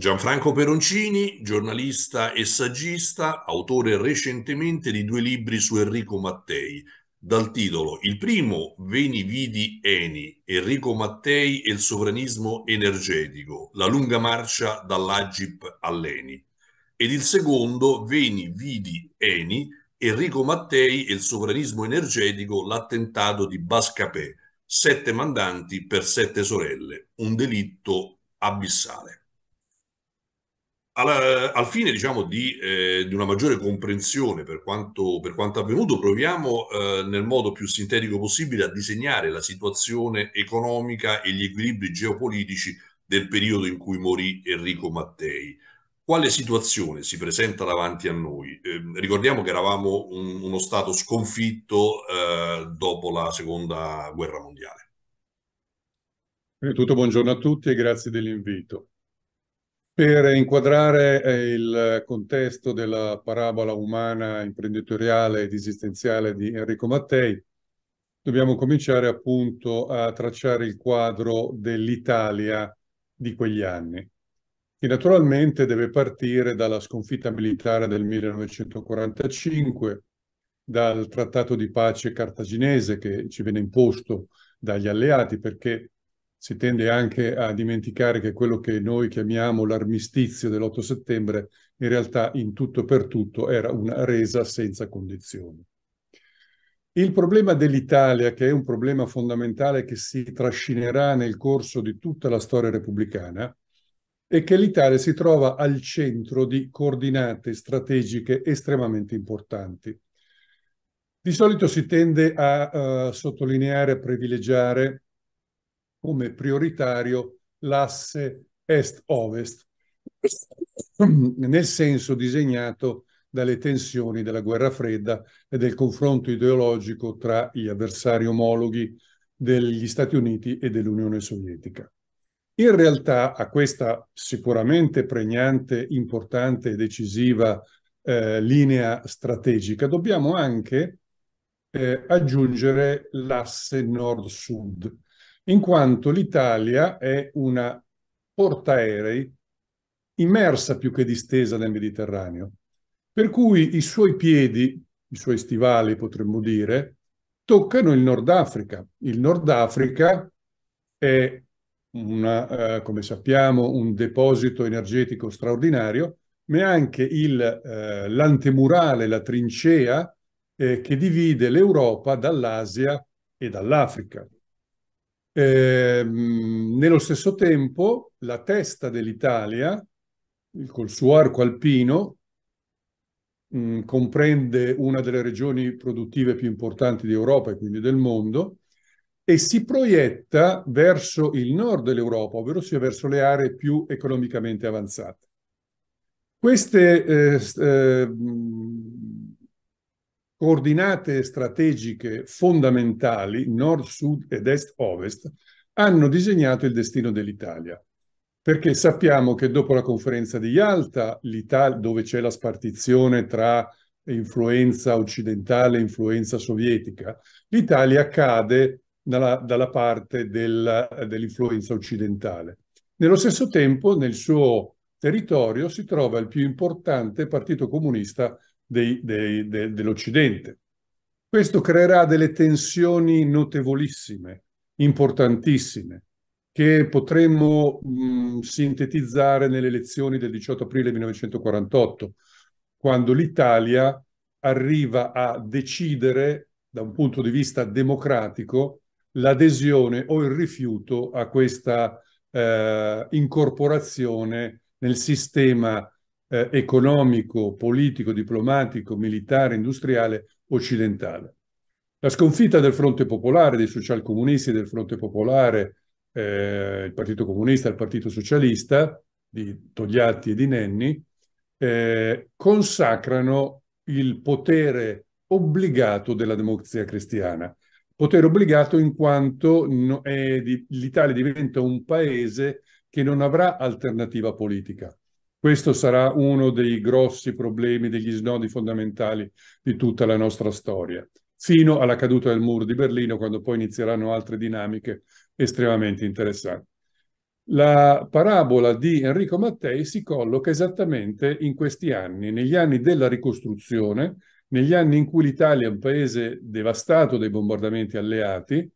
Gianfranco Peroncini, giornalista e saggista, autore recentemente di due libri su Enrico Mattei, dal titolo Il primo, Veni Vidi Eni, Enrico Mattei e il sovranismo energetico, la lunga marcia dall'Agip all'Eni, ed il secondo, Veni Vidi Eni, Enrico Mattei e il sovranismo energetico, l'attentato di Bascapè, sette mandanti per sette sorelle, un delitto abissale. Alla, al fine diciamo, di, eh, di, una maggiore comprensione per quanto, per quanto avvenuto, proviamo eh, nel modo più sintetico possibile a disegnare la situazione economica e gli equilibri geopolitici del periodo in cui morì Enrico Mattei. Quale situazione si presenta davanti a noi? Eh, ricordiamo che eravamo un, uno Stato sconfitto eh, dopo la Seconda Guerra Mondiale. Tutto buongiorno a tutti e grazie dell'invito. Per inquadrare eh, il contesto della parabola umana, imprenditoriale ed esistenziale di Enrico Mattei, dobbiamo cominciare appunto a tracciare il quadro dell'Italia di quegli anni, che naturalmente deve partire dalla sconfitta militare del 1945, dal trattato di pace cartaginese che ci viene imposto dagli alleati perché si tende anche a dimenticare che quello che noi chiamiamo l'armistizio dell'8 settembre in realtà in tutto e per tutto era una resa senza condizioni. Il problema dell'Italia, che è un problema fondamentale che si trascinerà nel corso di tutta la storia repubblicana, è che l'Italia si trova al centro di coordinate strategiche estremamente importanti. Di solito si tende a uh, sottolineare, privilegiare come prioritario l'asse est-ovest, nel senso disegnato dalle tensioni della guerra fredda e del confronto ideologico tra gli avversari omologhi degli Stati Uniti e dell'Unione Sovietica. In realtà a questa sicuramente pregnante, importante e decisiva eh, linea strategica dobbiamo anche eh, aggiungere l'asse nord-sud, in quanto l'Italia è una portaerei immersa più che distesa nel Mediterraneo, per cui i suoi piedi, i suoi stivali potremmo dire, toccano il Nord Africa. Il Nord Africa è, una, eh, come sappiamo, un deposito energetico straordinario, ma è anche eh, l'antemurale, eh, la trincea eh, che divide l'Europa dall'Asia e dall'Africa. Eh, nello stesso tempo la testa dell'Italia, col suo arco alpino, mh, mm, comprende una delle regioni produttive più importanti d'Europa e quindi del mondo, e si proietta verso il nord dell'Europa, ovvero sia verso le aree più economicamente avanzate. Queste eh, eh, coordinate strategiche fondamentali, nord, sud ed est, ovest, hanno disegnato il destino dell'Italia. Perché sappiamo che dopo la conferenza di Yalta, dove c'è la spartizione tra influenza occidentale e influenza sovietica, l'Italia cade dalla, dalla parte del, dell'influenza occidentale. Nello stesso tempo, nel suo territorio si trova il più importante partito comunista dei, dei, de, dell'Occidente. Questo creerà delle tensioni notevolissime, importantissime, che potremmo mh, mm, sintetizzare nelle elezioni del 18 aprile 1948, quando l'Italia arriva a decidere da un punto di vista democratico l'adesione o il rifiuto a questa eh, incorporazione nel sistema eh, economico, politico, diplomatico, militare, industriale occidentale. La sconfitta del fronte popolare, dei socialcomunisti del fronte popolare, eh, il Partito Comunista, il Partito Socialista, di Togliatti e di Nenni, eh, consacrano il potere obbligato della democrazia cristiana. Potere obbligato in quanto no, di, l'Italia diventa un paese che non avrà alternativa politica. Questo sarà uno dei grossi problemi, degli snodi fondamentali di tutta la nostra storia, fino alla caduta del muro di Berlino, quando poi inizieranno altre dinamiche estremamente interessanti. La parabola di Enrico Mattei si colloca esattamente in questi anni, negli anni della ricostruzione, negli anni in cui l'Italia, un paese devastato dai bombardamenti alleati,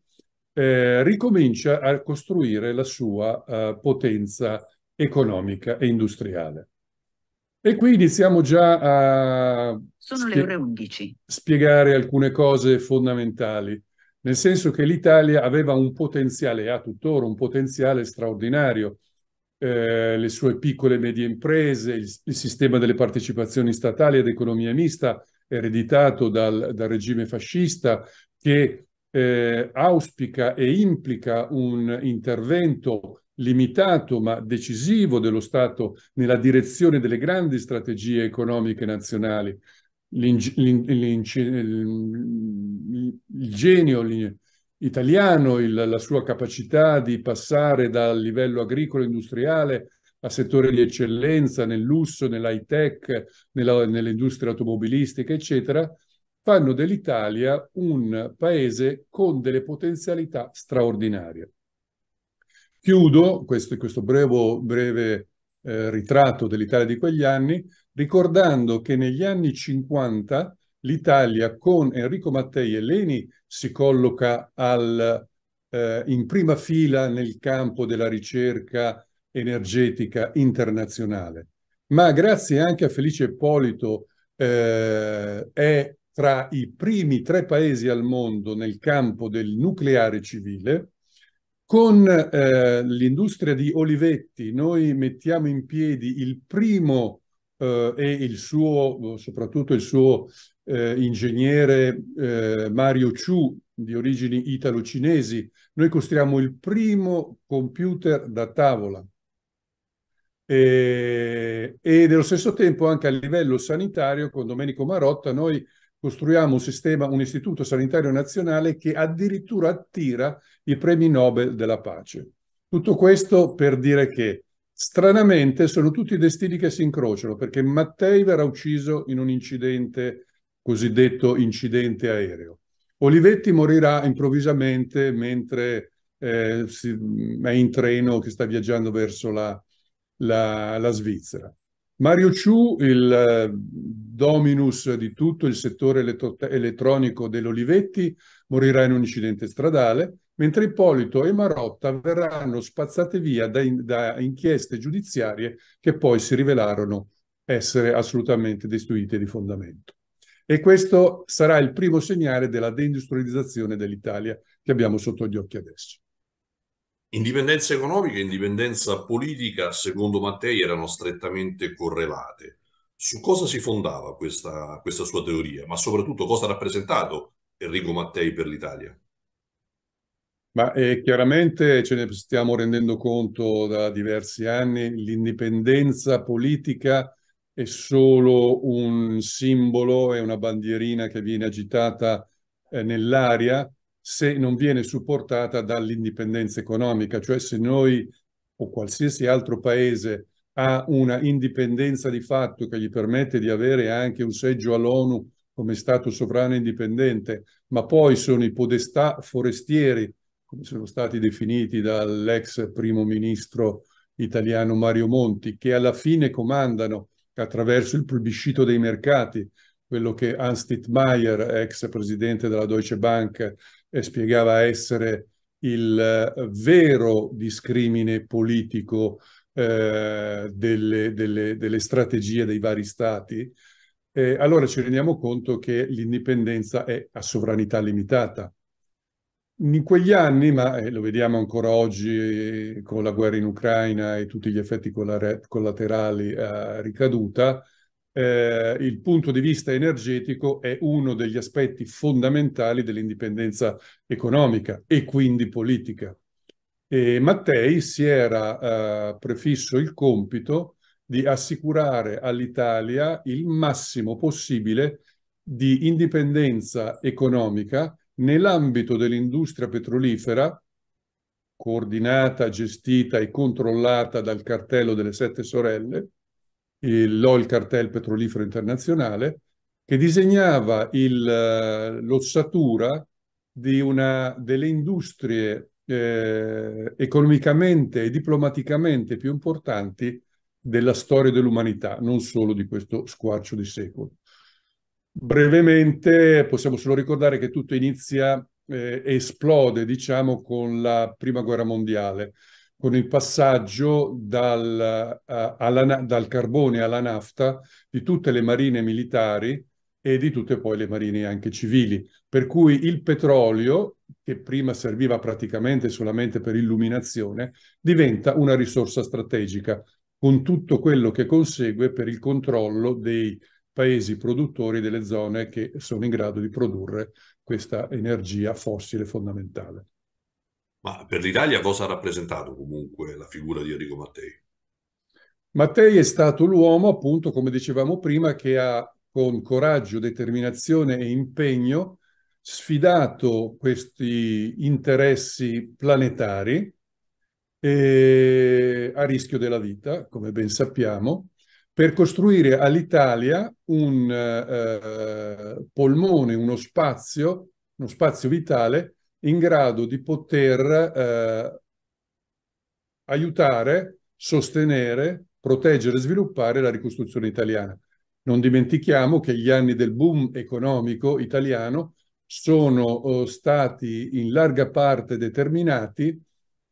eh, ricomincia a costruire la sua eh, potenza economica e industriale. E qui iniziamo già a spie- spiegare alcune cose fondamentali, nel senso che l'Italia aveva un potenziale, ha tuttora un potenziale straordinario, eh, le sue piccole e medie imprese, il, il, sistema delle partecipazioni statali ed economia mista ereditato dal, dal regime fascista che eh, auspica e implica un intervento limitato ma decisivo dello Stato nella direzione delle grandi strategie economiche nazionali. il genio italiano, il, la sua capacità di passare dal livello agricolo industriale a settore di eccellenza nel lusso, nell'high tech, nell'industria automobilistica, eccetera, fanno dell'Italia un paese con delle potenzialità straordinarie. Chiudo questo, questo brevo, breve eh, ritratto dell'Italia di quegli anni ricordando che negli anni 50 l'Italia con Enrico Mattei e Leni si colloca al, eh, in prima fila nel campo della ricerca energetica internazionale, ma grazie anche a Felice Ippolito eh, è tra i primi tre paesi al mondo nel campo del nucleare civile con eh, l'industria di Olivetti noi mettiamo in piedi il primo eh, e il suo, soprattutto il suo eh, ingegnere eh, Mario Chu di origini italo-cinesi, noi costruiamo il primo computer da tavola e, e nello stesso tempo anche a livello sanitario con Domenico Marotta noi costruiamo un sistema, un istituto sanitario nazionale che addirittura attira i premi Nobel della pace. Tutto questo per dire che stranamente sono tutti destini che si incrociano, perché Mattei verrà ucciso in un incidente, cosiddetto incidente aereo. Olivetti morirà improvvisamente mentre eh, si, è in treno che sta viaggiando verso la, la, la Svizzera. Mario Ciu, il eh, dominus di tutto il settore elettro- elettronico dell'Olivetti, morirà in un incidente stradale, mentre Ippolito e Marotta verranno spazzate via da, in- da inchieste giudiziarie che poi si rivelarono essere assolutamente destituite di fondamento. E questo sarà il primo segnale della deindustrializzazione dell'Italia che abbiamo sotto gli occhi adesso. Indipendenza economica e indipendenza politica, secondo Mattei, erano strettamente correlate. Su cosa si fondava questa, questa sua teoria, ma soprattutto cosa ha rappresentato Enrico Mattei per l'Italia? Ma eh, chiaramente ce ne stiamo rendendo conto da diversi anni, l'indipendenza politica è solo un simbolo, è una bandierina che viene agitata eh, nell'aria, se non viene supportata dall'indipendenza economica, cioè se noi o qualsiasi altro paese ha una indipendenza di fatto che gli permette di avere anche un seggio all'ONU come Stato sovrano indipendente, ma poi sono i podestà forestieri, come sono stati definiti dall'ex primo ministro italiano Mario Monti, che alla fine comandano attraverso il plebiscito dei mercati, quello che Hans Stittmeier, ex presidente della Deutsche Bank, spiegava essere il eh, vero discrimine politico eh, delle, delle, delle, strategie dei vari stati, eh, allora ci rendiamo conto che l'indipendenza è a sovranità limitata. In quegli anni, ma eh, lo vediamo ancora oggi con la guerra in Ucraina e tutti gli effetti collaterali a eh, ricaduta, eh, il punto di vista energetico è uno degli aspetti fondamentali dell'indipendenza economica e quindi politica. E Mattei si era eh, prefisso il compito di assicurare all'Italia il massimo possibile di indipendenza economica nell'ambito dell'industria petrolifera coordinata, gestita e controllata dal cartello delle sette sorelle, l'OIL Cartel Petrolifero Internazionale, che disegnava eh, l'ossatura di una delle industrie eh, economicamente e diplomaticamente più importanti della storia dell'umanità, non solo di questo squarcio di secolo. Brevemente possiamo solo ricordare che tutto inizia eh, esplode, diciamo, con la Prima Guerra Mondiale con il passaggio dal, a, eh, alla, dal, carbone alla nafta di tutte le marine militari e di tutte poi le marine anche civili. Per cui il petrolio, che prima serviva praticamente solamente per illuminazione, diventa una risorsa strategica, con tutto quello che consegue per il controllo dei paesi produttori delle zone che sono in grado di produrre questa energia fossile fondamentale. Ma per l'Italia cosa ha rappresentato comunque la figura di Enrico Mattei? Mattei è stato l'uomo, appunto, come dicevamo prima, che ha con coraggio, determinazione e impegno sfidato questi interessi planetari eh, a rischio della vita, come ben sappiamo, per costruire all'Italia un eh, eh polmone, uno spazio, uno spazio vitale in grado di poter eh, aiutare, sostenere, proteggere e sviluppare la ricostruzione italiana. Non dimentichiamo che gli anni del boom economico italiano sono eh, stati in larga parte determinati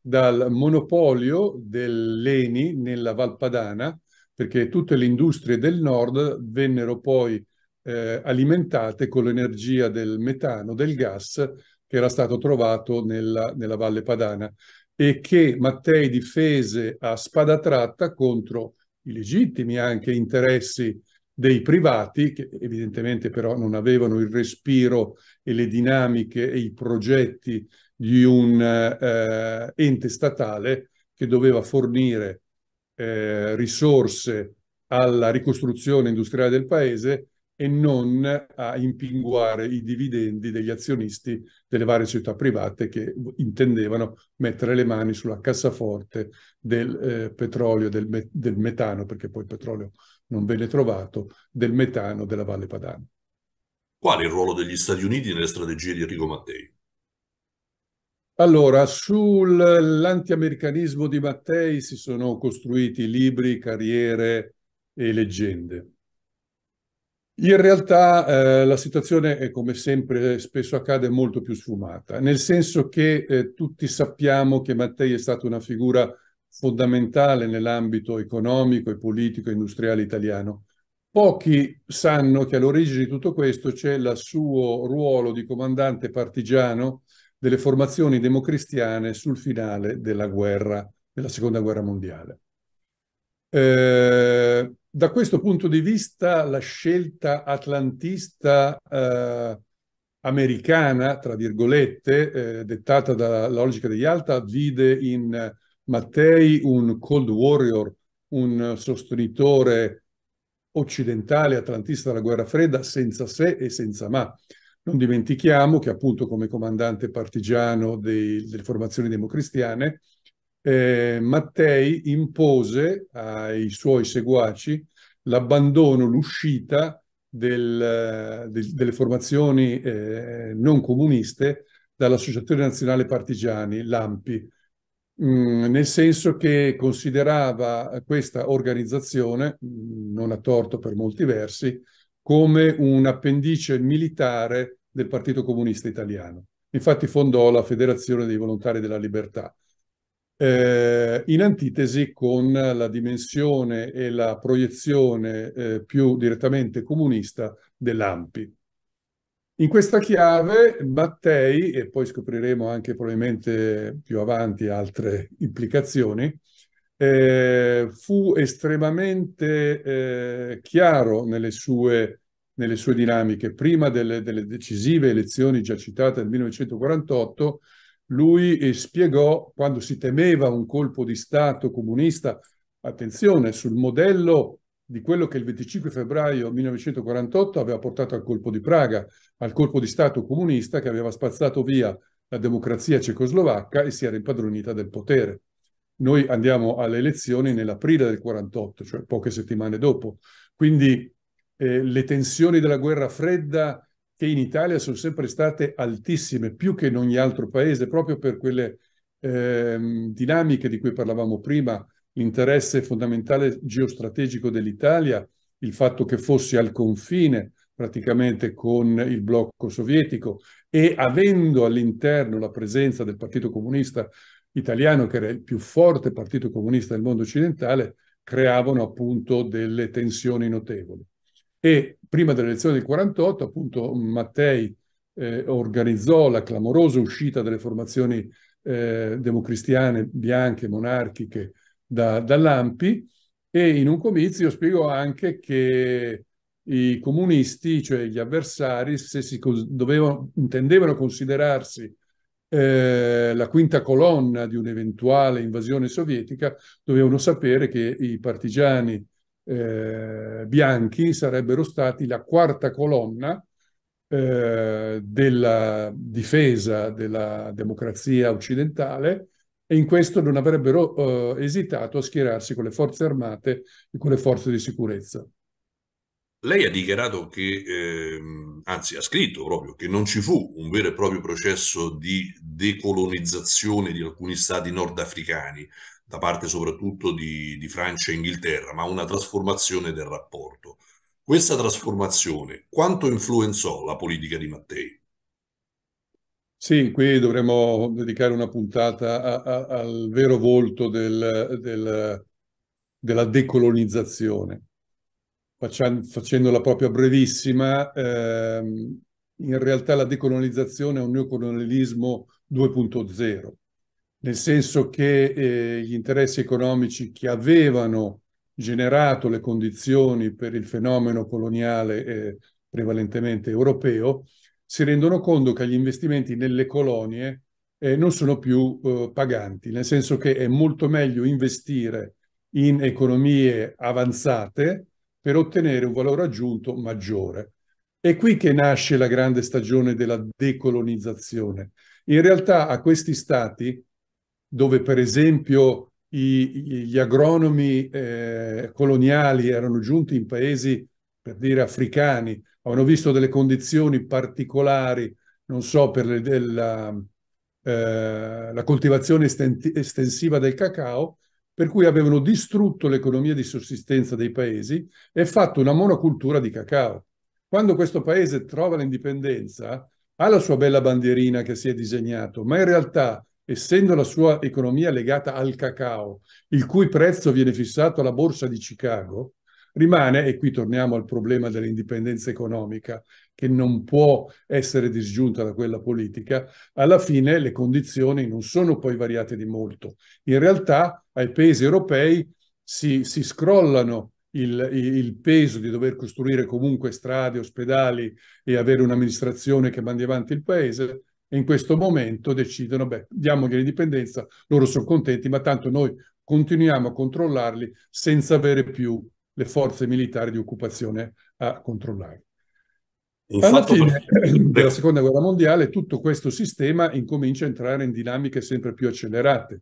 dal monopolio dell'ENI nella Valpadana, perché tutte le industrie del nord vennero poi eh, alimentate con l'energia del metano, del gas, che era stato trovato nella, nella Valle Padana e che Mattei difese a spada tratta contro i legittimi anche interessi dei privati, che evidentemente però non avevano il respiro e le dinamiche e i progetti di un eh, ente statale che doveva fornire eh, risorse alla ricostruzione industriale del paese e non a impinguare i dividendi degli azionisti delle varie società private che intendevano mettere le mani sulla cassaforte del eh, petrolio, del, me- del, metano, perché poi il petrolio non venne trovato, del metano della Valle Padana. Qual è il ruolo degli Stati Uniti nelle strategie di Enrico Mattei? Allora, sull'antiamericanismo di Mattei si sono costruiti libri, carriere e leggende in realtà eh, la situazione è come sempre spesso accade molto più sfumata, nel senso che eh, tutti sappiamo che Mattei è stata una figura fondamentale nell'ambito economico e politico e industriale italiano. Pochi sanno che all'origine di tutto questo c'è il suo ruolo di comandante partigiano delle formazioni democristiane sul finale della guerra, della seconda guerra mondiale. Eh, da questo punto di vista, la scelta atlantista eh, americana, tra virgolette, eh, dettata dalla logica degli Alta, vide in Mattei un Cold Warrior, un sostenitore occidentale atlantista della guerra fredda senza se e senza ma. Non dimentichiamo che appunto come comandante partigiano dei, delle formazioni democristiane eh, Mattei impose ai suoi seguaci l'abbandono, l'uscita del, eh, del, delle formazioni eh, non comuniste dall'Associazione Nazionale Partigiani, l'AMPI, mm, nel senso che considerava questa organizzazione, mm, non a torto per molti versi, come un appendice militare del Partito Comunista Italiano. Infatti fondò la Federazione dei Volontari della Libertà, eh, in antitesi con la dimensione e la proiezione eh, più direttamente comunista dell'AMPI. In questa chiave Mattei, e poi scopriremo anche probabilmente più avanti altre implicazioni, eh, fu estremamente eh, chiaro nelle sue, nelle sue, dinamiche. Prima delle, delle decisive elezioni già citate nel 1948, lui eh, spiegò quando si temeva un colpo di Stato comunista, attenzione, sul modello di quello che il 25 febbraio 1948 aveva portato al colpo di Praga, al colpo di Stato comunista che aveva spazzato via la democrazia cecoslovacca e si era impadronita del potere. Noi andiamo alle elezioni nell'aprile del 48, cioè poche settimane dopo. Quindi eh, le tensioni della guerra fredda che in Italia sono sempre state altissime, più che in ogni altro paese, proprio per quelle eh, dinamiche di cui parlavamo prima, l'interesse fondamentale geostrategico dell'Italia, il fatto che fosse al confine praticamente con il blocco sovietico e avendo all'interno la presenza del Partito Comunista Italiano, che era il più forte partito comunista del mondo occidentale, creavano appunto delle tensioni notevoli. E prima elezioni del 48, appunto, Mattei eh, organizzò la clamorosa uscita delle formazioni eh, democristiane bianche, monarchiche, da, Lampi e in un comizio spiegò anche che i comunisti, cioè gli avversari, se si dovevano, intendevano considerarsi eh, la quinta colonna di un'eventuale invasione sovietica, dovevano sapere che i partigiani eh, bianchi sarebbero stati la quarta colonna eh, della difesa della democrazia occidentale e in questo non avrebbero eh, esitato a schierarsi con le forze armate e con le forze di sicurezza. Lei ha dichiarato che, ehm, anzi ha scritto proprio, che non ci fu un vero e proprio processo di decolonizzazione di alcuni stati nordafricani, da parte soprattutto di, di Francia e Inghilterra, ma una trasformazione del rapporto. Questa trasformazione quanto influenzò la politica di Mattei? Sì, qui dovremmo dedicare una puntata a, a, al vero volto del, del, della decolonizzazione. Facciamo, facendola proprio brevissima, ehm, in realtà la decolonizzazione è un neocolonialismo 2.0 nel senso che eh, gli interessi economici che avevano generato le condizioni per il fenomeno coloniale eh, prevalentemente europeo, si rendono conto che gli investimenti nelle colonie eh, non sono più eh, paganti, nel senso che è molto meglio investire in economie avanzate per ottenere un valore aggiunto maggiore. È qui che nasce la grande stagione della decolonizzazione. In realtà a questi stati dove per esempio i, gli agronomi eh, coloniali erano giunti in paesi, per dire, africani, avevano visto delle condizioni particolari, non so, per le, della, eh, la coltivazione estensiva del cacao, per cui avevano distrutto l'economia di sussistenza dei paesi e fatto una monocultura di cacao. Quando questo paese trova l'indipendenza, ha la sua bella bandierina che si è disegnato, ma in realtà essendo la sua economia legata al cacao, il cui prezzo viene fissato alla borsa di Chicago, rimane, e qui torniamo al problema dell'indipendenza economica, che non può essere disgiunta da quella politica, alla fine le condizioni non sono poi variate di molto. In realtà ai paesi europei si, si scrollano il, il, peso di dover costruire comunque strade, ospedali e avere un'amministrazione che mandi avanti il paese e in questo momento decidono, beh, diamogli l'indipendenza, loro sono contenti, ma tanto noi continuiamo a controllarli senza avere più le forze militari di occupazione a controllarli. Alla fine della seconda guerra mondiale tutto questo sistema incomincia a entrare in dinamiche sempre più accelerate.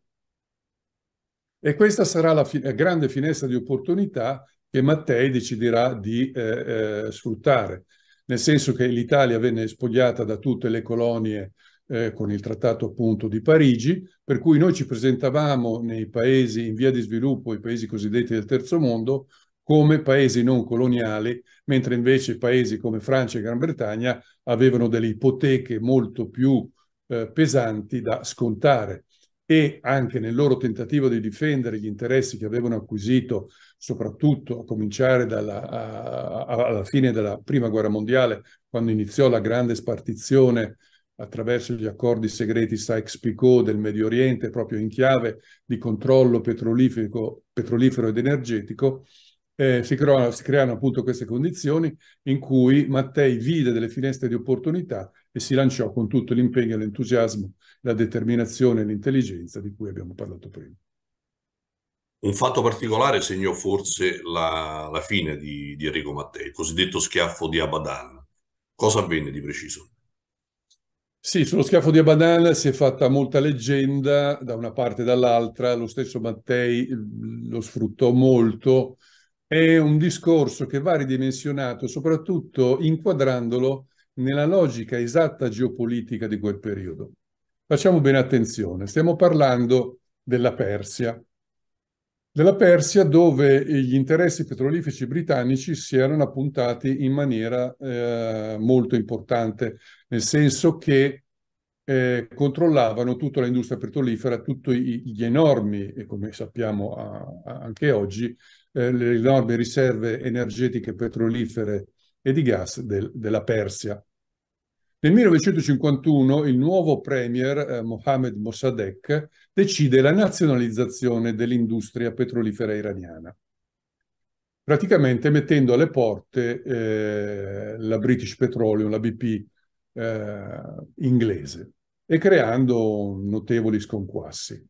E questa sarà la, fi grande finestra di opportunità che Mattei deciderà di eh, eh, sfruttare nel senso che l'Italia venne spogliata da tutte le colonie eh, con il trattato appunto di Parigi, per cui noi ci presentavamo nei paesi in via di sviluppo, i paesi cosiddetti del terzo mondo, come paesi non coloniali, mentre invece paesi come Francia e Gran Bretagna avevano delle ipoteche molto più eh, pesanti da scontare e anche nel loro tentativo di difendere gli interessi che avevano acquisito, soprattutto a cominciare dalla, a, a, alla fine della Prima Guerra Mondiale, quando iniziò la grande spartizione attraverso gli accordi segreti Sykes-Picot del Medio Oriente, proprio in chiave di controllo petrolifero, petrolifero ed energetico, eh, si, creano, si, creano, appunto queste condizioni in cui Mattei vide delle finestre di opportunità e si lanciò con tutto l'impegno, l'entusiasmo, la determinazione e l'intelligenza di cui abbiamo parlato prima. Un fatto particolare segnò forse la, la fine di, di, Enrico Mattei, il cosiddetto schiaffo di Abadan. Cosa avvenne di preciso? Sì, sullo schiaffo di Abadan si è fatta molta leggenda da una parte e dall'altra, lo stesso Mattei mm, lo sfruttò molto, è un discorso che va ridimensionato, soprattutto inquadrandolo nella logica esatta geopolitica di quel periodo. Facciamo bene attenzione, stiamo parlando della Persia, della Persia dove gli interessi petrolifici britannici si erano appuntati in maniera eh, molto importante, nel senso che eh, controllavano tutta l'industria petrolifera, tutti gli enormi, e come sappiamo a, a, anche oggi, eh, le enormi riserve energetiche petrolifere e di gas del, della Persia. Nel 1951 il nuovo premier eh, Mohamed Mossadegh decide la nazionalizzazione dell'industria petrolifera iraniana, praticamente mettendo alle porte eh, la British Petroleum, la BP eh, inglese, e creando notevoli sconquassi.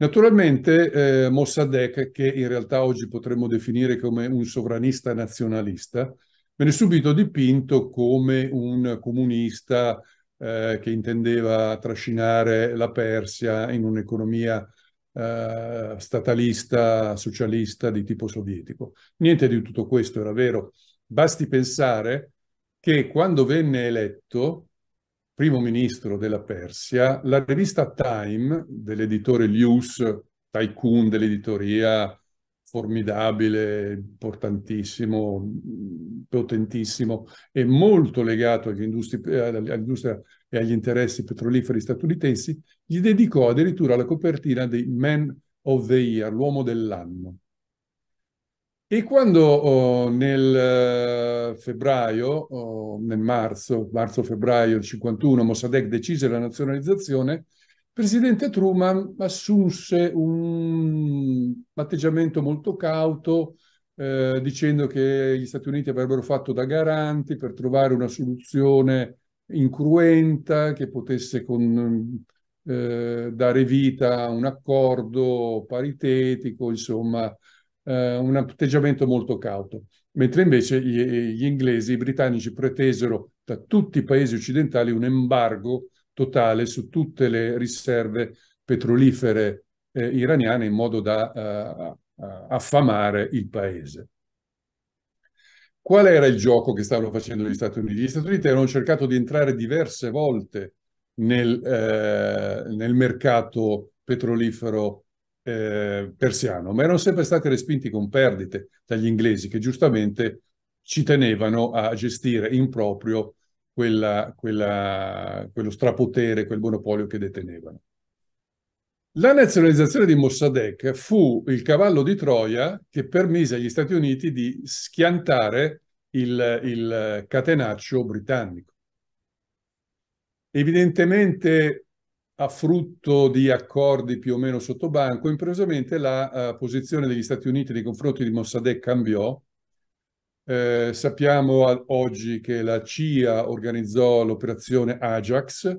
Naturalmente eh, Mossadegh, che in realtà oggi potremmo definire come un sovranista nazionalista, venne subito dipinto come un comunista eh, che intendeva trascinare la Persia in un'economia eh, statalista, socialista di tipo sovietico. Niente di tutto questo era vero. Basti pensare che quando venne eletto primo ministro della Persia, la rivista Time dell'editore Lius, tycoon dell'editoria formidabile, importantissimo, potentissimo e molto legato eh, all'industria, e agli interessi petroliferi statunitensi, gli dedicò addirittura la copertina dei Man of the Year, l'uomo dell'anno. E quando oh, nel eh, febbraio, oh, nel marzo, marzo-febbraio del 51, Mossadegh decise la nazionalizzazione, il presidente Truman assunse un atteggiamento molto cauto, eh, dicendo che gli Stati Uniti avrebbero fatto da garanti per trovare una soluzione incruenta che potesse con, eh, dare vita a un accordo paritetico, insomma, eh, un atteggiamento molto cauto, mentre invece gli, gli, inglesi, i britannici pretesero da tutti i paesi occidentali un embargo totale su tutte le riserve petrolifere eh, iraniane in modo da uh, affamare il paese. Qual era il gioco che stavano facendo gli Stati Uniti? Gli Stati Uniti avevano cercato di entrare diverse volte nel, eh, nel mercato petrolifero eh, persiano, ma erano sempre stati respinti con perdite dagli inglesi che giustamente ci tenevano a gestire in proprio quella, quella, quello strapotere, quel monopolio che detenevano. La nazionalizzazione di Mossadegh fu il cavallo di Troia che permise agli Stati Uniti di schiantare il, il catenaccio britannico. Evidentemente a frutto di accordi più o meno sottobanco, improvvisamente la uh, posizione degli Stati Uniti nei confronti di Mossadegh cambiò. Eh, sappiamo a- oggi che la CIA organizzò l'operazione Ajax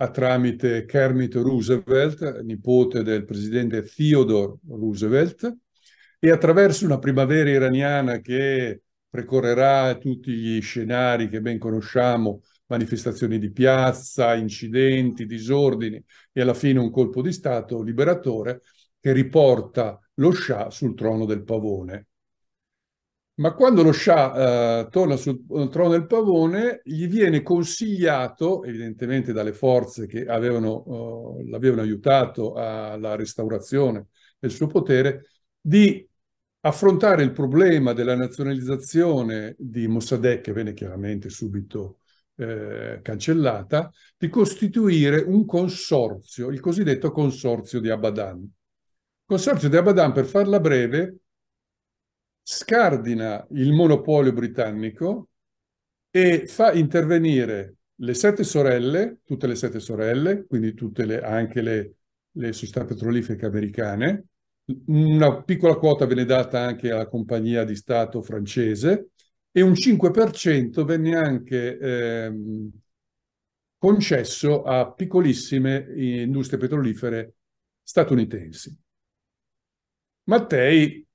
a tramite Kermit Roosevelt, nipote del presidente Theodore Roosevelt, e attraverso una primavera iraniana che precorrerà tutti gli scenari che ben conosciamo manifestazioni di piazza, incidenti, disordini e alla fine un colpo di Stato liberatore che riporta lo Shah sul trono del pavone. Ma quando lo Shah eh, torna sul trono del pavone, gli viene consigliato, evidentemente dalle forze che avevano, eh, l'avevano aiutato alla restaurazione del suo potere, di affrontare il problema della nazionalizzazione di Mossadegh, che venne chiaramente subito eh, cancellata, di costituire un consorzio, il cosiddetto consorzio di Abadan. Il consorzio di Abadan, per farla breve, scardina il monopolio britannico e fa intervenire le sette sorelle, tutte le sette sorelle, quindi tutte le, anche le, le sostanze petrolifere americane, una piccola quota viene data anche alla compagnia di Stato francese e un 5% venne anche ehm, concesso a piccolissime industrie petrolifere statunitensi. Mattei,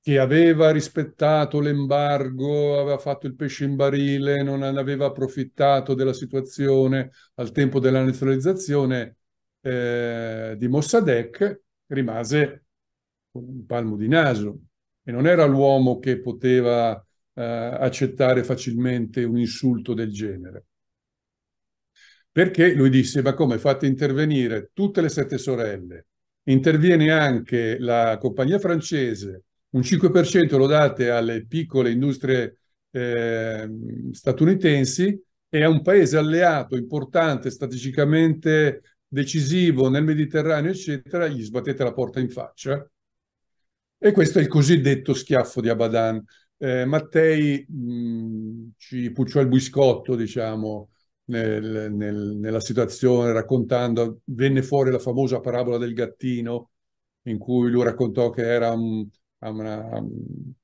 che aveva rispettato l'embargo, aveva fatto il pesce in barile, non aveva approfittato della situazione al tempo della nazionalizzazione eh, di Mossadegh, rimase con un palmo di naso e non era l'uomo che poteva eh, accettare facilmente un insulto del genere. Perché lui disse, ma come fate intervenire tutte le sette sorelle? Interviene anche la compagnia francese, un 5% lo date alle piccole industrie eh, statunitensi e a un paese alleato importante, strategicamente decisivo nel Mediterraneo, eccetera, gli sbattete la porta in faccia. E questo è il cosiddetto schiaffo di Abadan eh, Mattei mh, ci pucciò il biscotto, diciamo, nel, nel, nella situazione raccontando, venne fuori la famosa parabola del gattino in cui lui raccontò che era un, una, un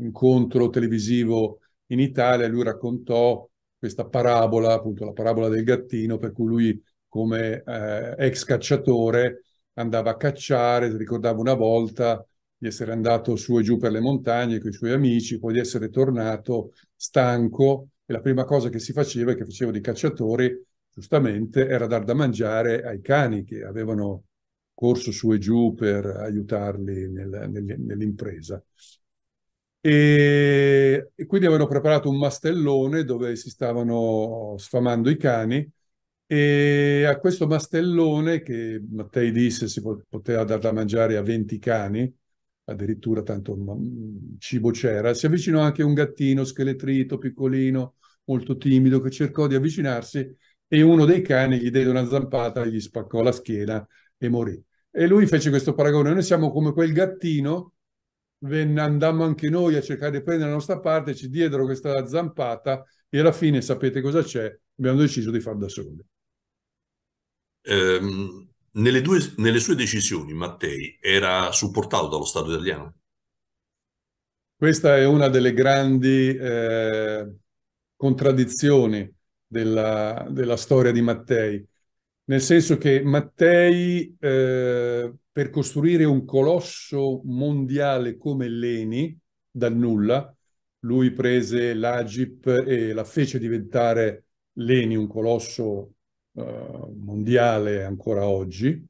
incontro televisivo in Italia, lui raccontò questa parabola, appunto la parabola del gattino, per cui lui come eh, ex cacciatore andava a cacciare, ricordava una volta, di essere andato su e giù per le montagne con i suoi amici, poi di essere tornato stanco e la prima cosa che si faceva e che facevano i cacciatori, giustamente, era dar da mangiare ai cani che avevano corso su e giù per aiutarli nel, nel, nell'impresa. E, e quindi avevano preparato un mastellone dove si stavano sfamando i cani e a questo mastellone che Mattei disse si poteva dar da mangiare a 20 cani, addirittura tanto mm, cibo c'era. Si avvicinò anche un gattino scheletrito, piccolino, molto timido, che cercò di avvicinarsi e uno dei cani gli diede una zampata, gli spaccò la schiena e morì. E lui fece questo paragone. Noi siamo come quel gattino, venne, andammo anche noi a cercare di prendere la nostra parte, ci diedero questa zampata e alla fine sapete cosa c'è? Abbiamo deciso di far da soli. Um, nelle, due, nelle sue decisioni Mattei era supportato dallo Stato italiano? Questa è una delle grandi eh, contraddizioni della, della, storia di Mattei, nel senso che Mattei, eh, per costruire un colosso mondiale come Leni, dal nulla, lui prese l'Agip e la fece diventare Leni un colosso eh, mondiale ancora oggi,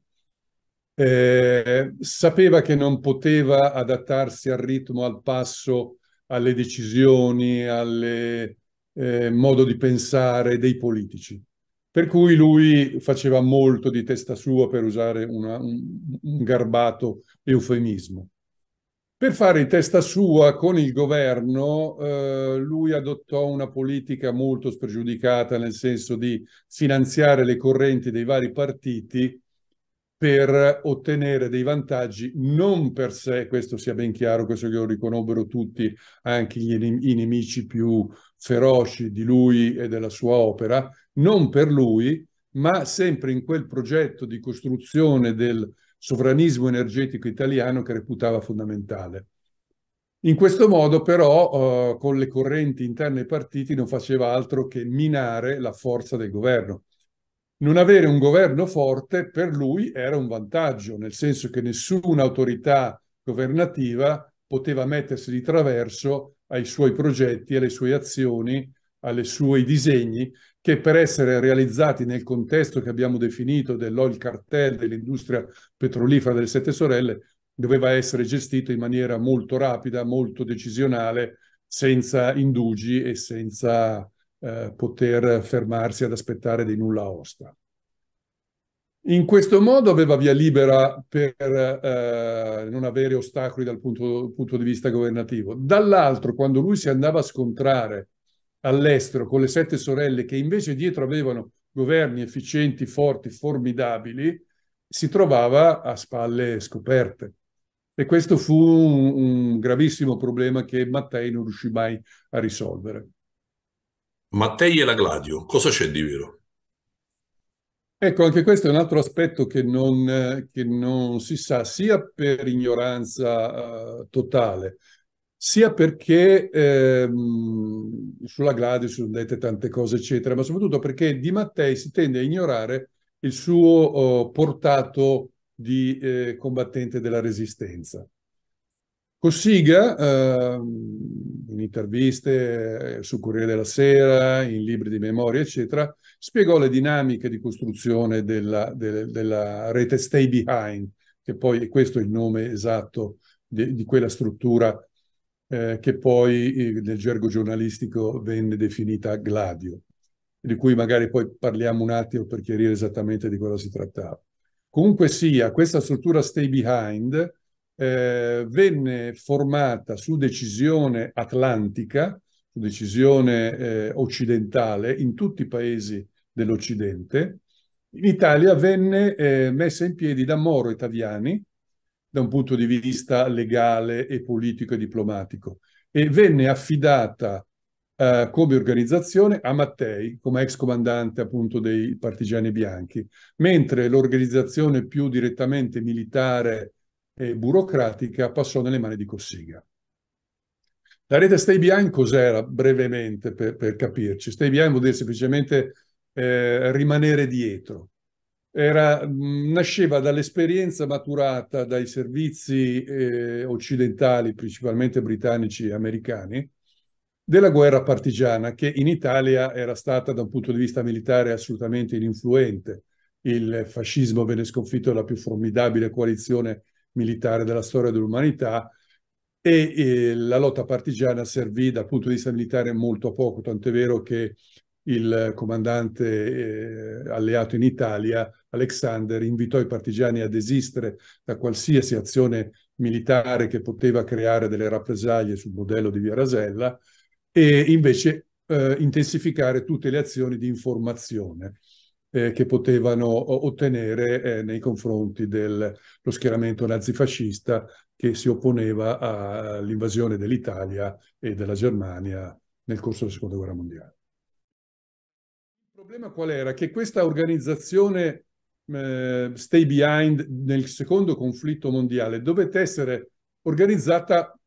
eh, sapeva che non poteva adattarsi al ritmo, al passo, alle decisioni, al eh, modo di pensare dei politici. Per cui lui faceva molto di testa sua per usare una, un, un garbato eufemismo. Per fare testa sua con il governo, eh, lui adottò una politica molto spregiudicata, nel senso di finanziare le correnti dei vari partiti per ottenere dei vantaggi non per sé, questo sia ben chiaro, questo lo riconobbero tutti, anche gli nemici più feroci di lui e della sua opera, non per lui, ma sempre in quel progetto di costruzione del sovranismo energetico italiano che reputava fondamentale. In questo modo però eh, con le correnti interne ai partiti non faceva altro che minare la forza del governo. Non avere un governo forte per lui era un vantaggio, nel senso che nessuna autorità governativa poteva mettersi di traverso ai suoi progetti, alle sue azioni alle sue disegni che per essere realizzati nel contesto che abbiamo definito dell'oil cartel, dell'industria petrolifera delle Sette Sorelle, doveva essere gestito in maniera molto rapida, molto decisionale, senza indugi e senza eh, poter fermarsi ad aspettare dei nulla osta. In questo modo aveva via libera per eh, non avere ostacoli dal punto, punto di vista governativo. Dall'altro, quando lui si andava a scontrare all'estero con le sette sorelle che invece dietro avevano governi efficienti, forti, formidabili, si trovava a spalle scoperte. E questo fu un, un gravissimo problema che Mattei non riuscì mai a risolvere. Mattei e la Gladio, cosa c'è di vero? Ecco, anche questo è un altro aspetto che non, che non si sa, sia per ignoranza uh, totale, sia perché ehm, sulla Gladys sono dette tante cose, eccetera, ma soprattutto perché Di Mattei si tende a ignorare il suo oh, portato di eh, combattente della resistenza. Cossiga, eh, in interviste eh, su Corriere della Sera, in libri di memoria, eccetera, spiegò le dinamiche di costruzione della, de, della rete Stay Behind, che poi questo è il nome esatto di, di quella struttura eh, che poi eh, nel gergo giornalistico venne definita Gladio, di cui magari poi parliamo un attimo per chiarire esattamente di cosa si trattava. Comunque sia, questa struttura Stay Behind eh, venne formata su decisione atlantica, su decisione eh, occidentale, in tutti i paesi dell'Occidente. In Italia venne eh, messa in piedi da Moro e Taviani, da un punto di vista legale e politico e diplomatico e venne affidata eh, come organizzazione a Mattei come ex comandante appunto dei partigiani bianchi, mentre l'organizzazione più direttamente militare e burocratica passò nelle mani di Cossiga. La rete Stay Behind cos'era brevemente per, per capirci? Stay Behind vuol dire semplicemente eh, rimanere dietro, era, nasceva dall'esperienza maturata dai servizi eh, occidentali, principalmente britannici e americani, della guerra partigiana, che in Italia era stata da un punto di vista militare assolutamente ininfluente. Il fascismo venne sconfitto dalla più formidabile coalizione militare della storia dell'umanità e, e la lotta partigiana servì dal punto di vista militare molto poco, tant'è vero che il comandante eh, alleato in Italia Alexander invitò i partigiani a desistere da qualsiasi azione militare che poteva creare delle rappresaglie sul modello di Via Rasella e invece eh, intensificare tutte le azioni di informazione eh, che potevano ottenere eh, nei confronti dello schieramento nazifascista che si opponeva all'invasione dell'Italia e della Germania nel corso della Seconda Guerra Mondiale. Il problema qual era? Che questa organizzazione eh, Stay Behind nel secondo conflitto mondiale dovette essere organizzata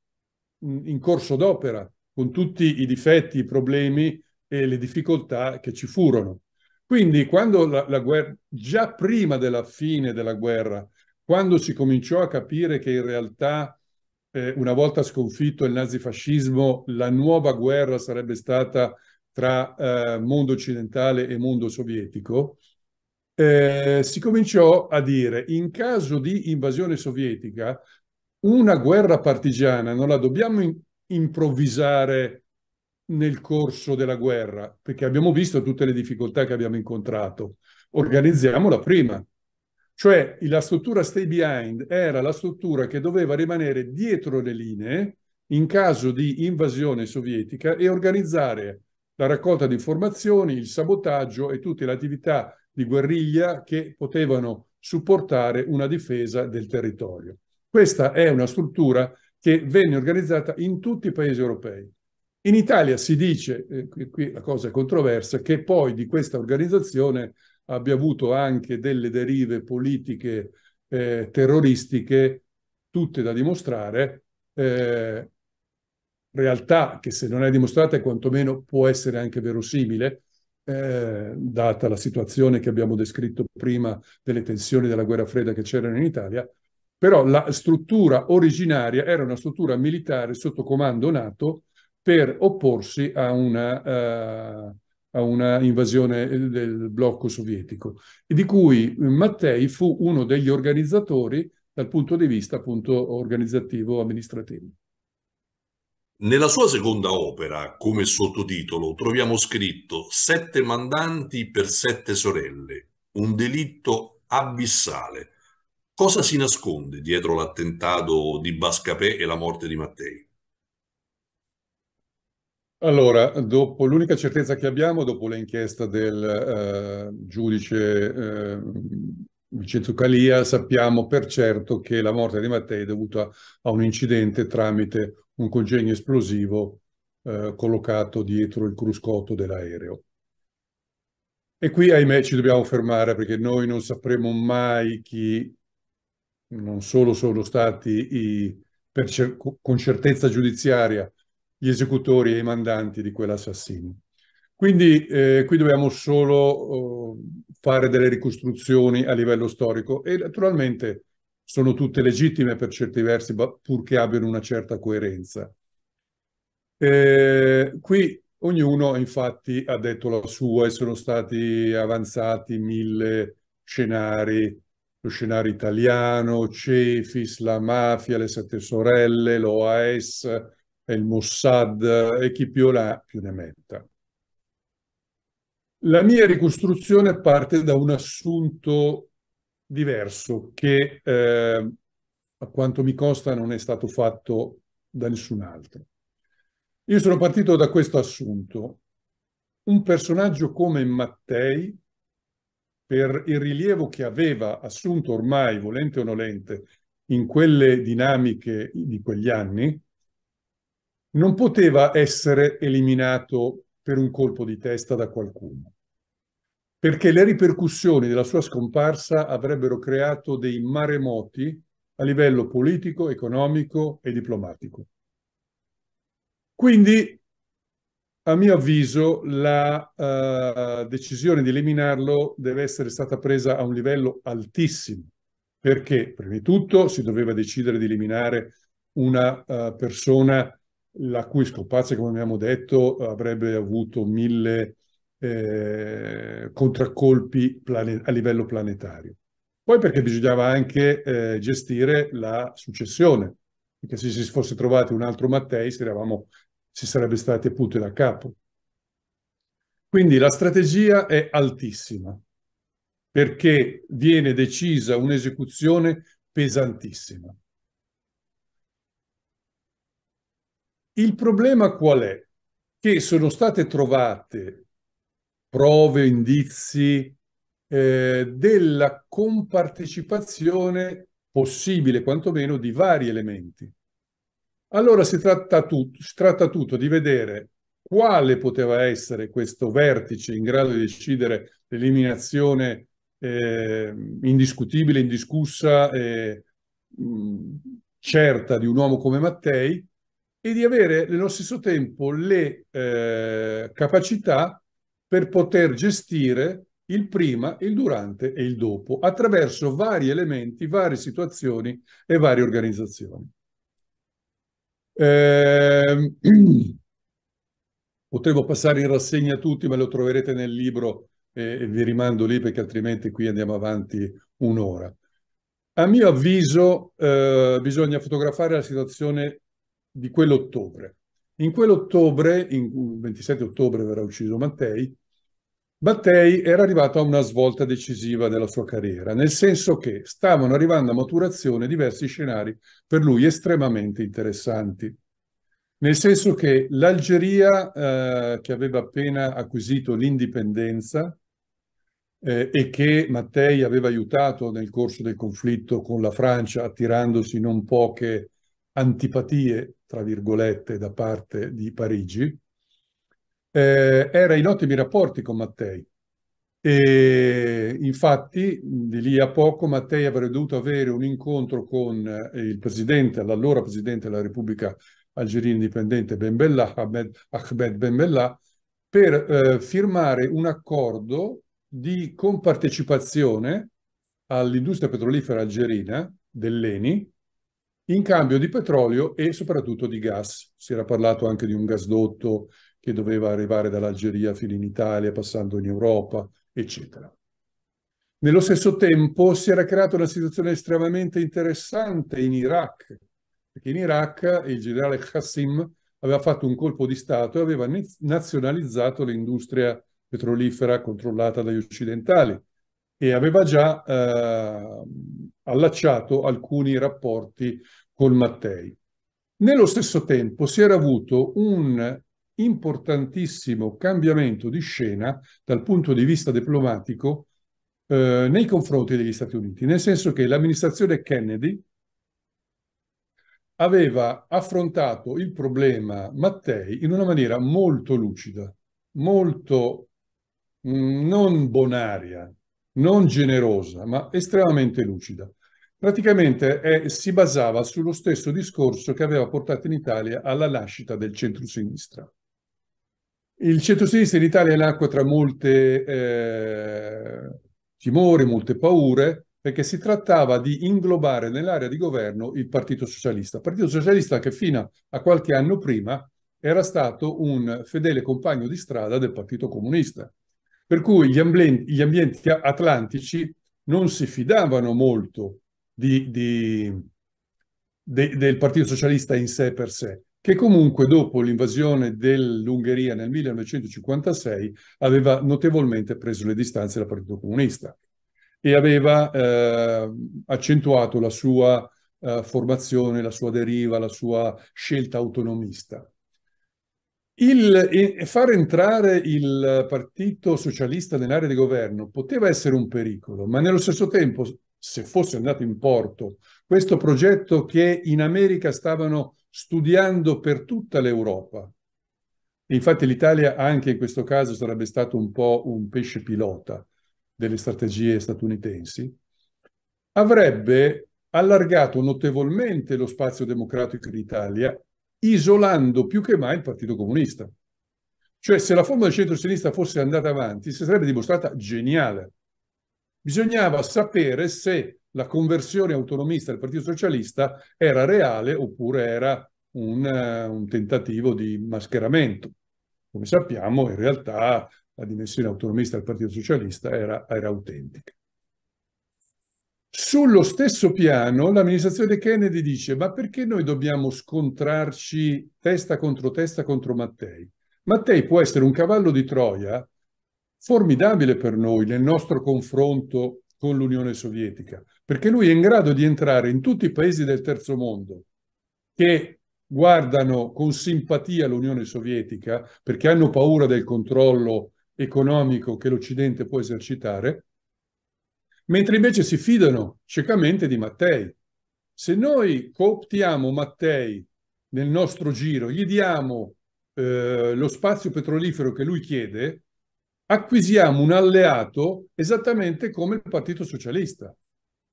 in corso d'opera, con tutti i difetti, i problemi e le difficoltà che ci furono. Quindi quando la, la guerra, già prima della fine della guerra, quando si cominciò a capire che in realtà eh, una volta sconfitto il nazifascismo, la nuova guerra sarebbe stata tra eh, mondo occidentale e mondo sovietico, eh, si cominciò a dire in caso di invasione sovietica una guerra partigiana non la dobbiamo in- improvvisare nel corso della guerra, perché abbiamo visto tutte le difficoltà che abbiamo incontrato. Organizziamola prima. Cioè la struttura stay behind era la struttura che doveva rimanere dietro le linee in caso di invasione sovietica e organizzare la raccolta di informazioni, il sabotaggio e tutte le attività di guerriglia che potevano supportare una difesa del territorio. Questa è una struttura che venne organizzata in tutti i paesi europei. In Italia si dice, eh, qui la cosa è controversa, che poi di questa organizzazione abbia avuto anche delle derive politiche eh, terroristiche, tutte da dimostrare, eh, realtà che se non è dimostrata è quantomeno può essere anche verosimile, eh, data la situazione che abbiamo descritto prima delle tensioni della guerra fredda che c'erano in Italia, però la struttura originaria era una struttura militare sotto comando NATO per opporsi a una, uh, a una invasione del blocco sovietico, di cui Mattei fu uno degli organizzatori dal punto di vista appunto organizzativo amministrativo. Nella sua seconda opera, come sottotitolo, troviamo scritto Sette mandanti per sette sorelle, un delitto abissale. Cosa si nasconde dietro l'attentato di Bascapè e la morte di Mattei? Allora, dopo l'unica certezza che abbiamo, dopo l'inchiesta del eh, giudice eh, Vincenzo Calia, sappiamo per certo che la morte di Mattei è dovuta a un incidente tramite un congegno esplosivo eh, collocato dietro il cruscotto dell'aereo. E qui, ahimè, ci dobbiamo fermare perché noi non sapremo mai chi non solo sono stati i, cer con certezza giudiziaria gli esecutori e i mandanti di quell'assassino. Quindi eh, qui dobbiamo solo eh, fare delle ricostruzioni a livello storico e naturalmente sono tutte legittime per certi versi, purché abbiano una certa coerenza. Eh, qui ognuno infatti ha detto la sua e sono stati avanzati mille scenari, lo scenario italiano, Cefis, la mafia, le sette sorelle, l'OAS, il Mossad e chi più ne più ne metta. La mia ricostruzione parte da un assunto diverso che eh, a quanto mi costa non è stato fatto da nessun altro. Io sono partito da questo assunto. Un personaggio come Mattei, per il rilievo che aveva assunto ormai, volente o nolente, in quelle dinamiche di quegli anni, non poteva essere eliminato per un colpo di testa da qualcuno perché le ripercussioni della sua scomparsa avrebbero creato dei maremoti a livello politico, economico e diplomatico. Quindi, a mio avviso, la uh, decisione di eliminarlo deve essere stata presa a un livello altissimo, perché prima di tutto si doveva decidere di eliminare una uh, persona la cui scomparsa, come abbiamo detto, avrebbe avuto mille eh, contraccolpi planet- a livello planetario. Poi perché bisognava anche eh, gestire la successione, perché se si fosse trovato un altro Mattei eravamo, si sarebbe stati appunto da capo. Quindi la strategia è altissima, perché viene decisa un'esecuzione pesantissima. Il problema qual è? Che sono state trovate prove, indizi eh, della compartecipazione possibile, quantomeno, di vari elementi. Allora si tratta, tutto, si tratta tutto di vedere quale poteva essere questo vertice in grado di decidere l'eliminazione eh, indiscutibile, indiscussa, eh, mh, mm, certa di un uomo come Mattei e di avere nello stesso tempo le eh, capacità per poter gestire il prima, il durante e il dopo, attraverso vari elementi, varie situazioni e varie organizzazioni. Eh, potevo passare in rassegna tutti, ma lo troverete nel libro e vi rimando lì perché altrimenti qui andiamo avanti un'ora. A mio avviso eh, bisogna fotografare la situazione di quell'ottobre. In quell'ottobre, il 27 ottobre verrà ucciso Mattei, Mattei era arrivato a una svolta decisiva nella sua carriera, nel senso che stavano arrivando a maturazione diversi scenari per lui estremamente interessanti. Nel senso che l'Algeria, eh, che aveva appena acquisito l'indipendenza eh, e che Mattei aveva aiutato nel corso del conflitto con la Francia, attirandosi non poche antipatie tra virgolette, da parte di Parigi, eh, era in ottimi rapporti con Mattei. E infatti, di lì a poco, Mattei avrebbe dovuto avere un incontro con eh, il presidente, l'allora presidente della Repubblica Algerina Indipendente, Ben Bella, Ahmed, Ahmed Ben Bella, per eh, firmare un accordo di compartecipazione all'industria petrolifera algerina dell'ENI in cambio di petrolio e soprattutto di gas. Si era parlato anche di un gasdotto che doveva arrivare dall'Algeria fino in Italia, passando in Europa, eccetera. Nello stesso tempo si era creata una situazione estremamente interessante in Iraq, perché in Iraq il generale Qassim aveva fatto un colpo di Stato e aveva nazionalizzato l'industria petrolifera controllata dagli occidentali e aveva già eh, allacciato alcuni rapporti col Mattei. Nello stesso tempo si era avuto un importantissimo cambiamento di scena dal punto di vista diplomatico eh, nei confronti degli Stati Uniti, nel senso che l'amministrazione Kennedy aveva affrontato il problema Mattei in una maniera molto lucida, molto mh, mm, non bonaria, non generosa, ma estremamente lucida praticamente è, eh, si basava sullo stesso discorso che aveva portato in Italia alla nascita del centro-sinistra. Il centro-sinistra in Italia nacque tra molte eh, timori, molte paure, perché si trattava di inglobare nell'area di governo il Partito Socialista. Il Partito Socialista che fino a qualche anno prima era stato un fedele compagno di strada del Partito Comunista. Per cui gli ambienti, gli ambienti atlantici non si fidavano molto di, di, de, del Partito Socialista in sé per sé, che comunque dopo l'invasione dell'Ungheria nel 1956 aveva notevolmente preso le distanze dal Partito Comunista e aveva eh, accentuato la sua eh, formazione, la sua deriva, la sua scelta autonomista. Il, far entrare il Partito Socialista nell'area di governo poteva essere un pericolo, ma nello stesso tempo se fosse andato in porto, questo progetto che in America stavano studiando per tutta l'Europa. Infatti l'Italia anche in questo caso sarebbe stato un po' un pesce pilota delle strategie statunitensi, avrebbe allargato notevolmente lo spazio democratico in Italia, isolando più che mai il Partito Comunista. Cioè se la forma del centro-sinistra fosse andata avanti, si sarebbe dimostrata geniale bisognava sapere se la conversione autonomista del Partito Socialista era reale oppure era un, eh, un tentativo di mascheramento. Come sappiamo, in realtà la dimensione autonomista del Partito Socialista era, era autentica. Sullo stesso piano l'amministrazione Kennedy dice ma perché noi dobbiamo scontrarci testa contro testa contro Mattei? Mattei può essere un cavallo di Troia formidabile per noi nel nostro confronto con l'Unione Sovietica, perché lui è in grado di entrare in tutti i paesi del terzo mondo che guardano con simpatia l'Unione Sovietica perché hanno paura del controllo economico che l'Occidente può esercitare, mentre invece si fidano ciecamente di Mattei. Se noi cooptiamo Mattei nel nostro giro, gli diamo eh, lo spazio petrolifero che lui chiede, acquisiamo un alleato esattamente come il Partito Socialista,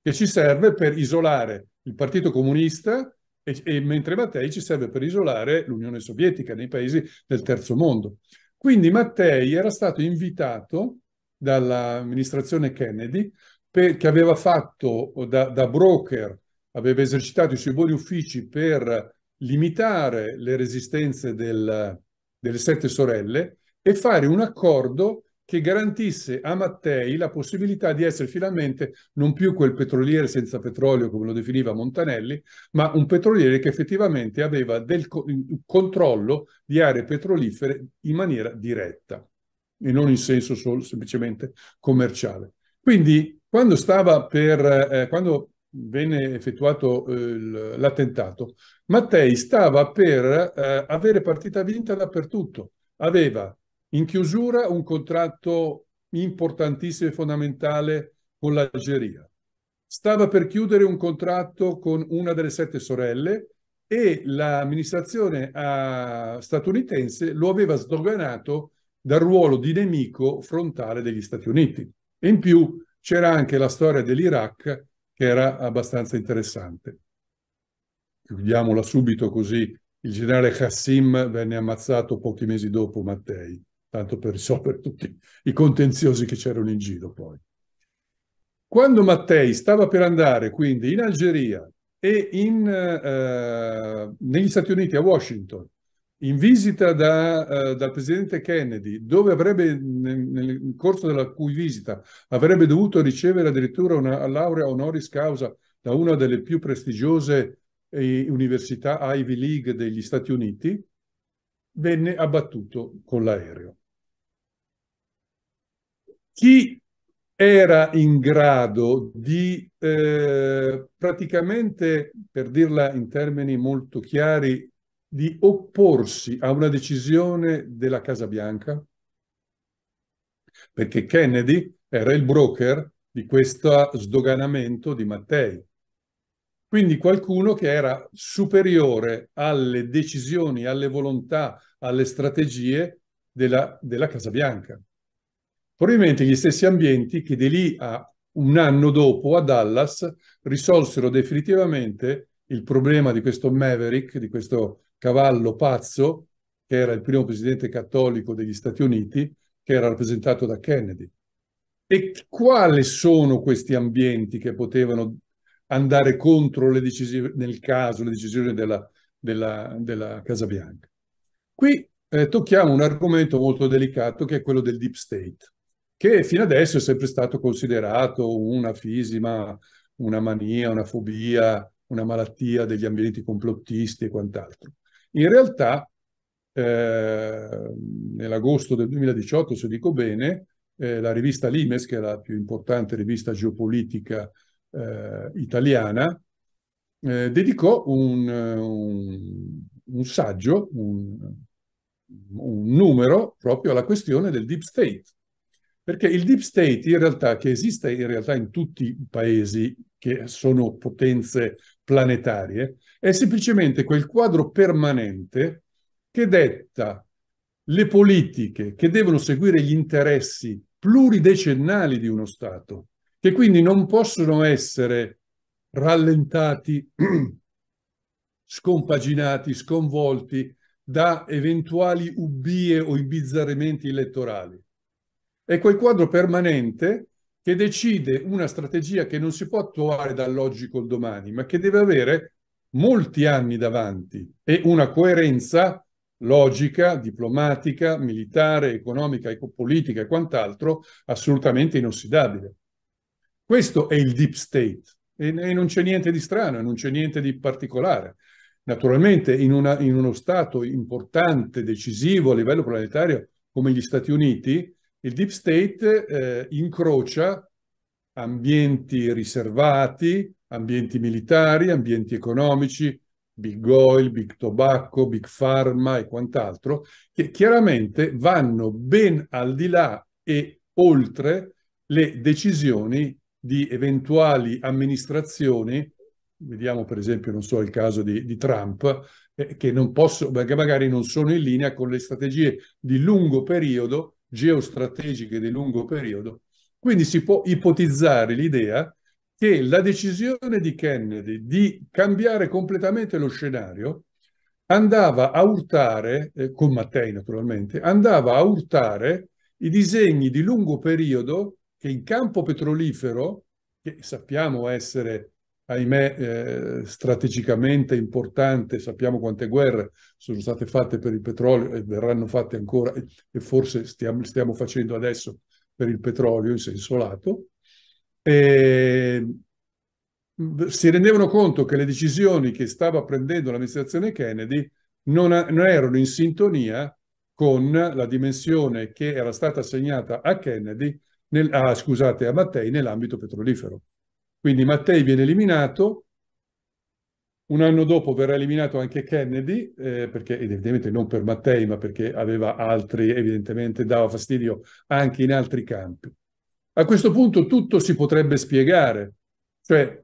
che ci serve per isolare il Partito Comunista e, e mentre Mattei ci serve per isolare l'Unione Sovietica nei paesi del terzo mondo. Quindi Mattei era stato invitato dall'amministrazione Kennedy per, che aveva fatto da, da broker, aveva esercitato i suoi buoni uffici per limitare le resistenze del, delle sette sorelle e fare un accordo che garantisse a Mattei la possibilità di essere finalmente non più quel petroliere senza petrolio come lo definiva Montanelli, ma un petroliere che effettivamente aveva del controllo di aree petrolifere in maniera diretta e non in senso solo, semplicemente commerciale. Quindi quando, per, eh, quando venne effettuato eh, l'attentato, Mattei stava per eh, avere partita vinta dappertutto. Aveva in chiusura un contratto importantissimo e fondamentale con l'Algeria. Stava per chiudere un contratto con una delle sette sorelle e l'amministrazione ah, statunitense lo aveva sdoganato dal ruolo di nemico frontale degli Stati Uniti. E in più c'era anche la storia dell'Iraq che era abbastanza interessante. Chiudiamola subito così. Il generale Hassim venne ammazzato pochi mesi dopo Mattei tanto per risolvere tutti i contenziosi che c'erano in giro poi. Quando Mattei stava per andare quindi in Algeria e in, eh, negli Stati Uniti, a Washington, in visita da, eh, dal presidente Kennedy, dove avrebbe, nel, nel, corso della cui visita, avrebbe dovuto ricevere addirittura una laurea honoris causa da una delle più prestigiose eh, università Ivy League degli Stati Uniti, venne abbattuto con l'aereo. Chi era in grado di eh, praticamente, per dirla in termini molto chiari, di opporsi a una decisione della Casa Bianca? Perché Kennedy era il broker di questo sdoganamento di Mattei. Quindi qualcuno che era superiore alle decisioni, alle volontà, alle strategie della, della Casa Bianca. Probabilmente gli stessi ambienti che di lì a un anno dopo a Dallas risolsero definitivamente il problema di questo Maverick, di questo cavallo pazzo, che era il primo presidente cattolico degli Stati Uniti, che era rappresentato da Kennedy. E quali sono questi ambienti che potevano andare contro le decisioni, nel caso, le decisioni della, della, della Casa Bianca. Qui eh, tocchiamo un argomento molto delicato che è quello del deep state, che fino adesso è sempre stato considerato una fisima, una mania, una fobia, una malattia degli ambienti complottisti e quant'altro. In realtà, eh, nell'agosto del 2018, se dico bene, eh, la rivista Limes, che è la più importante rivista geopolitica eh, italiana, eh, dedicò un, eh, un, un saggio, un, un numero proprio alla questione del deep state. Perché il deep state in realtà, che esiste in realtà in tutti i paesi che sono potenze planetarie, è semplicemente quel quadro permanente che detta le politiche che devono seguire gli interessi pluridecennali di uno Stato che quindi non possono essere rallentati, scompaginati, sconvolti da eventuali ubbie o imbizzarrimenti elettorali. È quel quadro permanente che decide una strategia che non si può attuare dall'oggi col domani, ma che deve avere molti anni davanti e una coerenza logica, diplomatica, militare, economica, politica e quant'altro assolutamente inossidabile. Questo è il deep state e, e non c'è niente di strano, non c'è niente di particolare. Naturalmente in, una, in, uno Stato importante, decisivo a livello planetario come gli Stati Uniti, il deep state eh, incrocia ambienti riservati, ambienti militari, ambienti economici, big oil, big tobacco, big pharma e quant'altro, che chiaramente vanno ben al di là e oltre le decisioni di eventuali amministrazioni, vediamo per esempio, non so, il caso di, di Trump, eh, che, posso, perché magari non sono in linea con le strategie di lungo periodo, geostrategiche di lungo periodo. Quindi si può ipotizzare l'idea che la decisione di Kennedy di cambiare completamente lo scenario andava a urtare, eh, con Mattei naturalmente, andava a urtare i disegni di lungo periodo che in campo petrolifero, che sappiamo essere, ahimè, eh, strategicamente importante, sappiamo quante guerre sono state fatte per il petrolio e verranno fatte ancora e forse stiamo, stiamo facendo adesso per il petrolio in senso lato, eh, si rendevano conto che le decisioni che stava prendendo l'amministrazione Kennedy non, a, non, erano in sintonia con la dimensione che era stata assegnata a Kennedy nel, ah, scusate, a Mattei nell'ambito petrolifero. Quindi Mattei viene eliminato, un anno dopo verrà eliminato anche Kennedy, eh, perché evidentemente non per Mattei, ma perché aveva altri, evidentemente dava fastidio anche in altri campi. A questo punto tutto si potrebbe spiegare, cioè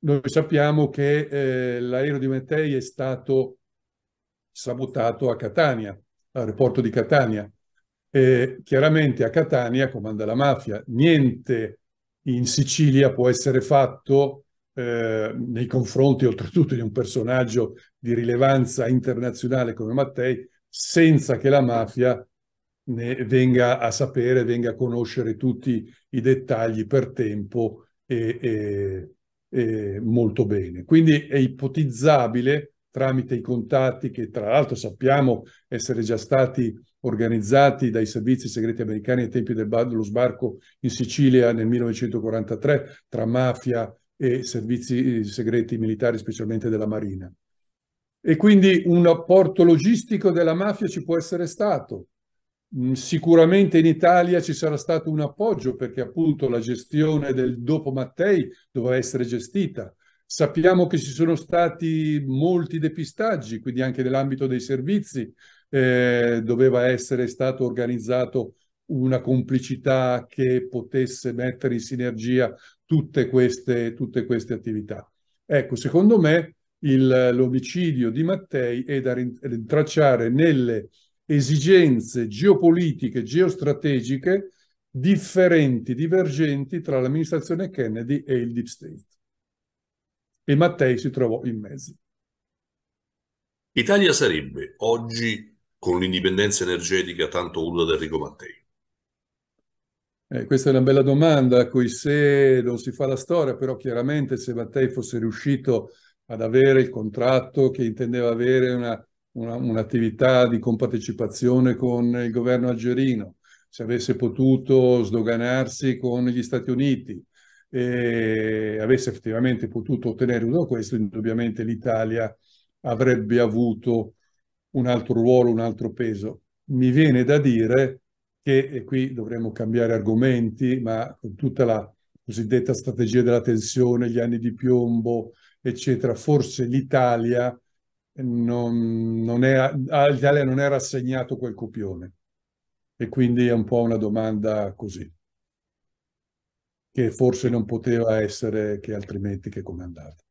noi sappiamo che eh, l'aereo di Mattei è stato sabotato a Catania, all'aeroporto di Catania. Eh, chiaramente a Catania comanda la mafia, niente in Sicilia può essere fatto eh, nei confronti oltretutto di un personaggio di rilevanza internazionale come Mattei senza che la mafia ne venga a sapere, venga a conoscere tutti i dettagli per tempo e, e, e molto bene. Quindi è ipotizzabile tramite i contatti che tra l'altro sappiamo essere già stati organizzati dai servizi segreti americani ai tempi dello sbarco in Sicilia nel 1943 tra mafia e servizi eh, segreti militari, specialmente della Marina. E quindi un apporto logistico della mafia ci può essere stato. Mm, sicuramente in Italia ci sarà stato un appoggio perché appunto la gestione del dopo Mattei doveva essere gestita Sappiamo che ci sono stati molti depistaggi, quindi anche nell'ambito dei servizi eh, doveva essere stato organizzato una complicità che potesse mettere in sinergia tutte queste, tutte queste attività. Ecco, secondo me il, l'omicidio di Mattei è da rintracciare nelle esigenze geopolitiche, geostrategiche differenti, divergenti tra l'amministrazione Kennedy e il Deep State e Mattei si trovò in mezzo. Italia sarebbe oggi con l'indipendenza energetica tanto voluta da Enrico Mattei? Eh, questa è una bella domanda a cui se non si fa la storia, però chiaramente se Mattei fosse riuscito ad avere il contratto che intendeva avere una, una, un'attività di compartecipazione con il governo algerino, se avesse potuto sdoganarsi con gli Stati Uniti, e avesse effettivamente potuto ottenere uno questo, indubbiamente l'Italia avrebbe avuto un altro ruolo, un altro peso. Mi viene da dire che, e qui dovremmo cambiare argomenti, ma con tutta la cosiddetta strategia della tensione, gli anni di piombo, eccetera, forse l'Italia non, non, è, ah, l'Italia non è rassegnato quel copione. E quindi è un po' una domanda così che forse non poteva essere che altrimenti che come andate.